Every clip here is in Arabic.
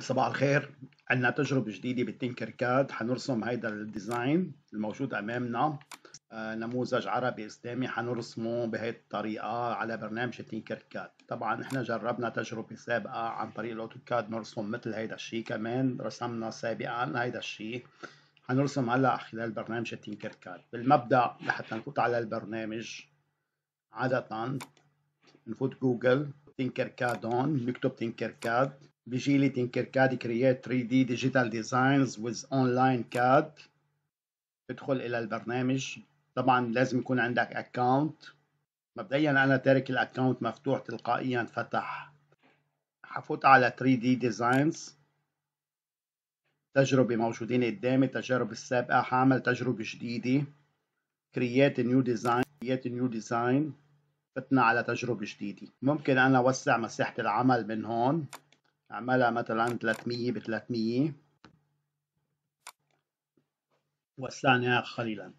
صباح الخير عندنا تجربة جديدة بالتينكر كاد حنرسم هيدا الديزاين الموجود أمامنا آه، نموذج عربي إسلامي حنرسمه بهي الطريقة على برنامج تينكر كاد طبعا احنا جربنا تجربة سابقة عن طريق الأوتوكاد نرسم مثل هيدا الشيء كمان رسمنا سابقا هيدا الشيء حنرسم هلا خلال برنامج تينكر كاد بالمبدأ لحتى نفوت على البرنامج عادة نفوت جوجل تينكر كاد هون نكتب تينكر كاد Vigili كاد create 3D digital designs with online كاد بدخل إلى البرنامج طبعا لازم يكون عندك account مبدئيا أنا تارك الاكونت مفتوح تلقائيا فتح حفوت على 3D designs تجربة موجودين قدامي التجارب السابقة حعمل تجربة جديدة create نيو new design create ديزاين new design فتنا على تجربة جديدة ممكن أنا أوسع مساحة العمل من هون اعملها مثلا 300 ب 300 وسعناها قليلا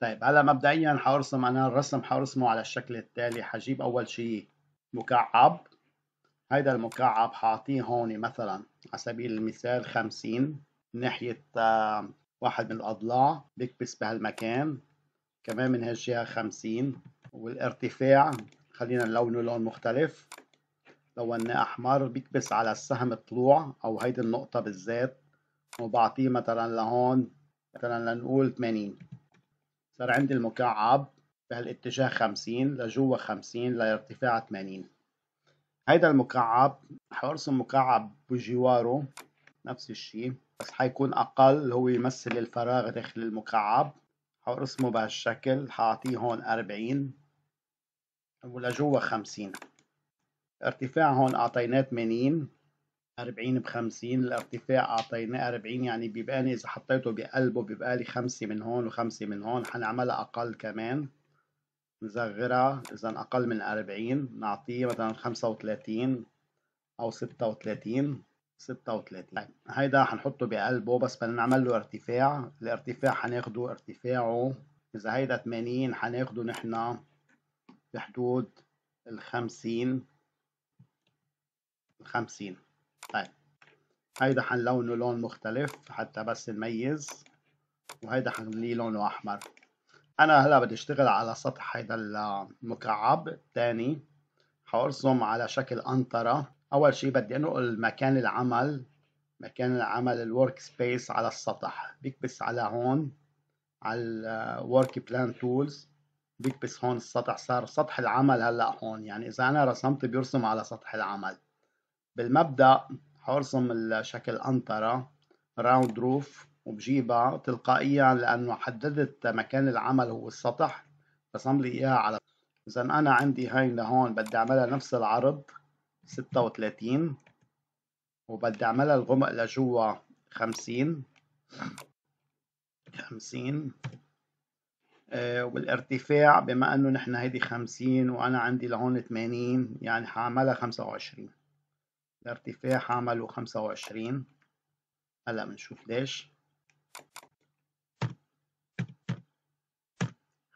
طيب هلا مبدئيا حارسم انا الرسم حارسمه على الشكل التالي حجيب اول شيء مكعب هيدا المكعب حاعطيه هون مثلا على سبيل المثال 50 ناحية آه، واحد من الأضلاع بكبس بهالمكان كمان من هالجهة 50 والارتفاع خلينا نلونه لون مختلف لو ان احمر بيكبس على السهم الطلوع او هيدي النقطة بالذات وبعطيه مثلا لهون مثلا لنقول 80 صار عندي المكعب بهالاتجاه 50 لجوا 50 لارتفاع 80 هيدا المكعب حارسم مكعب بجواره نفس الشيء بس حيكون أقل هو يمثل الفراغ داخل المكعب حارسمه بهالشكل حأعطيه هون 40 ولجوا 50 الارتفاع هون أعطيناه 80 40 ب 50 الارتفاع أعطيناه 40 يعني بيبقى لي إذا حطيته بقلبه بيبقى لي 5 من هون و5 من هون حنعملها أقل كمان نصغرها إذا أقل من 40 نعطيه مثلا 35 أو 36 36 طيب، هيدا حنحطه بقلبه بس بدنا نعمل له ارتفاع الارتفاع حناخده ارتفاعه إذا هيدا 80 حناخده نحن بحدود ال 50 50 طيب هيدا حنلونه لون مختلف حتى بس نميز وهيدا حنخليه لونه احمر انا هلا بدي اشتغل على سطح هيدا المكعب الثاني حارسم على شكل أنطرة اول شيء بدي انقل مكان العمل مكان العمل الورك سبيس على السطح بكبس على هون على الورك بلان تولز بكبس هون السطح صار سطح العمل هلا هون يعني اذا انا رسمت بيرسم على سطح العمل بالمبدأ حرسم الشكل أنطرة راوند روف وبجيبها تلقائيا لأنه حددت مكان العمل هو السطح رسم لي إياها على إذا أنا عندي هاي لهون بدي أعملها نفس العرض 36 وبدي أعملها الغمق لجوا 50 50 آه والارتفاع بما انه نحن هيدي 50 وانا عندي لهون 80 يعني حعملها 25 الارتفاع عمله خمسة وعشرين هلا بنشوف ليش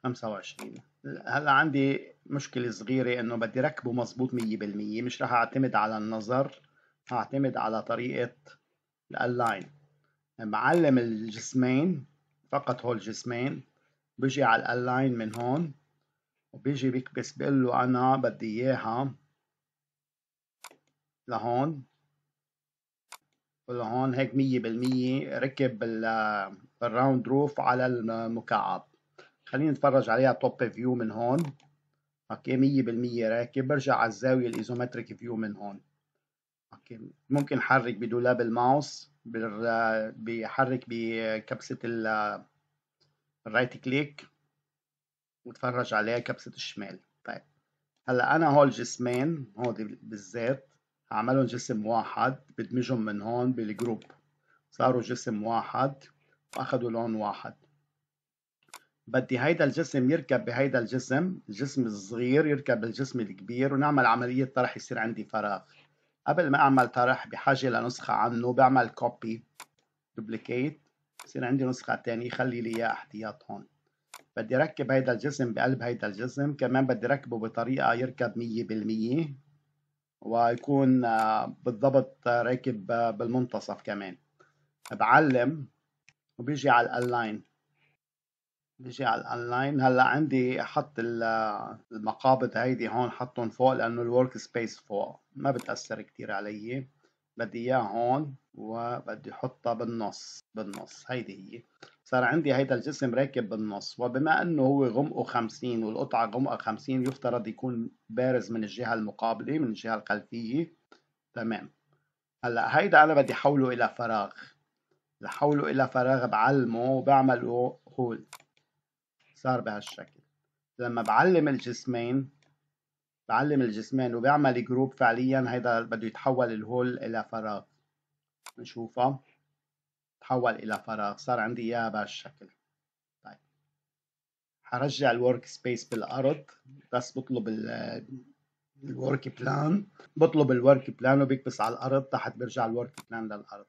خمسة وعشرين هلا عندي مشكلة صغيرة إنه بدي ركبه مظبوط مية بالمية مش رح أعتمد على النظر هعتمد على طريقة الألاين معلم الجسمين فقط هول الجسمين بيجي على الألاين من هون وبيجي بيكبس بقول له أنا بدي إياها لهون ولهون هيك مية بالمية ركب بالراوند روف على المكعب خلينا نتفرج عليها توب فيو من هون اوكي مية بالمية راكب برجع على الزاوية الايزومتريك فيو من هون اوكي ممكن حرك بدولاب الماوس بحرك بكبسة الرايت كليك وتفرج عليها كبسة الشمال طيب هلا انا هول جسمين هودي بالذات عملهم جسم واحد بدمجهم من هون بالجروب صاروا جسم واحد واخذوا لون واحد بدي هيدا الجسم يركب بهيدا الجسم الجسم الصغير يركب بالجسم الكبير ونعمل عملية طرح يصير عندي فراغ قبل ما أعمل طرح بحاجة لنسخة عنه بعمل كوبي دوبليكيت بصير عندي نسخة تانية خلي لي إياها احتياط هون بدي ركب هيدا الجسم بقلب هيدا الجسم كمان بدي ركبه بطريقة يركب مية بالمية ويكون آه، بالضبط راكب آه، بالمنتصف كمان بعلم وبيجي على الالاين بيجي على الالاين هلا عندي حط آه، المقابض هيدي هون حطهم فوق لانه الورك سبيس فوق ما بتاثر كتير علي بدي اياه هون وبدي احطها بالنص بالنص هيدي هي صار عندي هيدا الجسم راكب بالنص وبما انه هو غمقه 50 والقطعة غمقها 50 يفترض يكون بارز من الجهة المقابلة من الجهة الخلفية تمام هلا هيدا انا بدي احوله الى فراغ لحوله الى فراغ بعلمه وبعمله هول صار بهالشكل لما بعلم الجسمين بعلم الجسمين وبعمل جروب فعليا هيدا بده يتحول الهول الى فراغ نشوفه تحول الى فراغ صار عندي اياها بهالشكل طيب حرجع الورك سبيس بالارض بس بطلب الورك بلان بطلب الورك بلان وبكبس على الارض تحت برجع الورك بلان للارض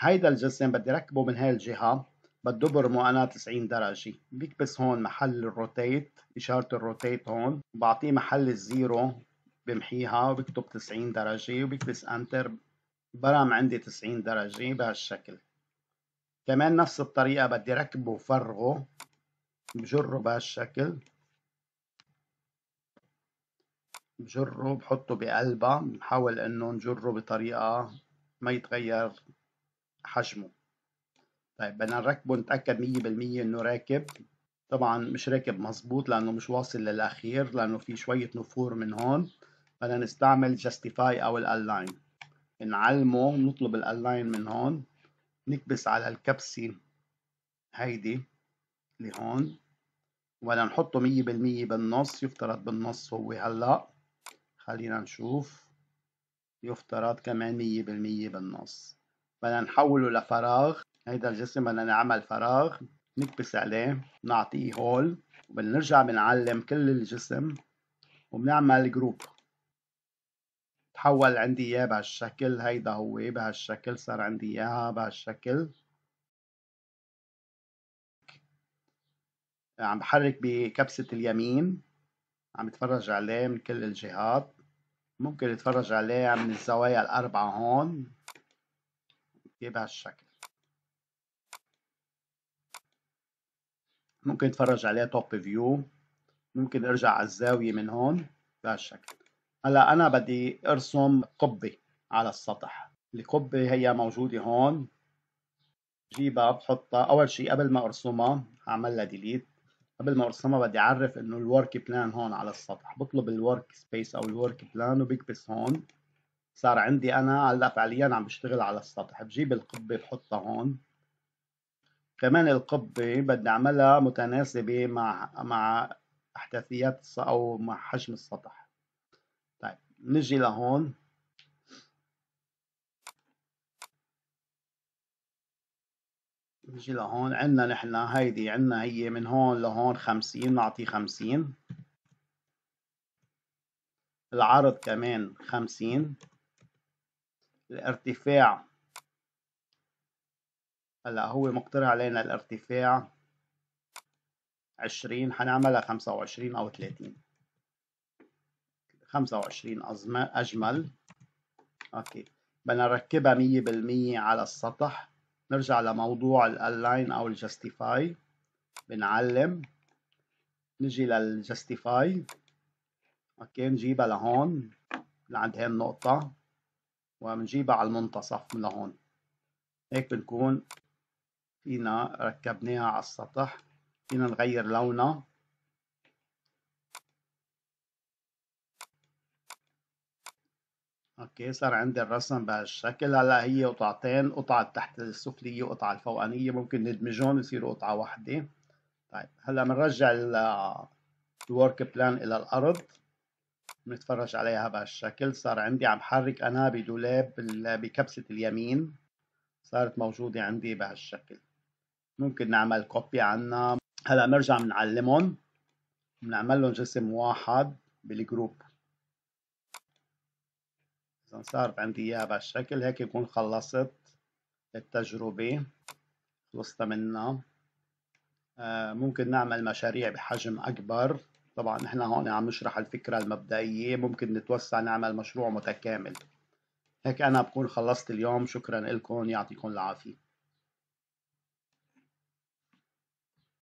هيدا الجسم بدي ركبه من هاي الجهه برمو انا 90 درجة بكبس هون محل الروتيت إشارة الروتيت هون بعطيه محل الزيرو بمحيها وبكتب 90 درجة وبكبس انتر برم عندي 90 درجة بهالشكل كمان نفس الطريقة بدي ركبه وفرغه بجره بهالشكل بجره بحطه بقلبه بحاول انه نجره بطريقة ما يتغير حجمه طيب بدنا نركبه نتأكد 100% إنه راكب طبعا مش راكب مظبوط لأنه مش واصل للأخير لأنه في شوية نفور من هون بدنا نستعمل جاستيفاي أو الألاين نعلمه نطلب الألاين من هون نكبس على الكبسة هيدي لهون ولا نحطه مية بالمية بالنص يفترض بالنص هو هلأ خلينا نشوف يفترض كمان مية بالمية بالنص بدنا نحوله لفراغ هيدا الجسم بدنا نعمل فراغ نكبس عليه نعطيه هول وبنرجع بنعلم كل الجسم وبنعمل جروب تحول عندي اياه بهالشكل هيدا هو بهالشكل صار عندي اياها بهالشكل عم بحرك بكبسة اليمين عم بتفرج عليه من كل الجهات ممكن اتفرج عليه من الزوايا الأربعة هون بهالشكل ممكن اتفرج عليه توب فيو ممكن ارجع على الزاوية من هون بهالشكل هلا انا بدي ارسم قبة على السطح القبة هي موجودة هون بجيبها بحطها اول شيء قبل ما ارسمها هعملها ديليت قبل ما ارسمها بدي اعرف انه الورك بلان هون على السطح بطلب الورك سبيس او الورك بلان وبكبس هون صار عندي انا هلا فعليا عم بشتغل على السطح بجيب القبه بحطها هون كمان القبة بدنا نعملها متناسبة مع مع أحداثيات أو مع حجم السطح طيب نجي لهون نجي لهون عندنا نحن هيدي عندنا هي من هون لهون خمسين نعطيه خمسين العرض كمان خمسين الارتفاع هلا هو مقترح علينا الارتفاع 20 حنعملها 25 أو 30 25 أجمل أوكي بدنا نركبها 100% على السطح نرجع لموضوع الألاين أو الجستيفاي بنعلم نجي للجستيفاي أوكي نجيبها لهون لعند هي النقطة وبنجيبها على المنتصف من لهون هيك بنكون فينا ركبناها على السطح فينا نغير لونها اوكي صار عندي الرسم بهالشكل هلا هي قطعتين قطعة تحت السفلية وقطعة الفوقانية ممكن ندمجهم يصيروا قطعة واحدة طيب هلا بنرجع الورك بلان إلى الأرض بنتفرج عليها بهالشكل صار عندي عم حرك أنا بدولاب بكبسة اليمين صارت موجودة عندي بهالشكل ممكن نعمل كوبي عنا هلا بنرجع بنعلمهم بنعمل لهم جسم واحد بالجروب اذا صار عندي اياها بهالشكل هيك بكون خلصت التجربة خلصنا منها آه ممكن نعمل مشاريع بحجم أكبر طبعا نحن هون عم نشرح الفكرة المبدئية ممكن نتوسع نعمل مشروع متكامل هيك أنا بكون خلصت اليوم شكرا لكم يعطيكم العافية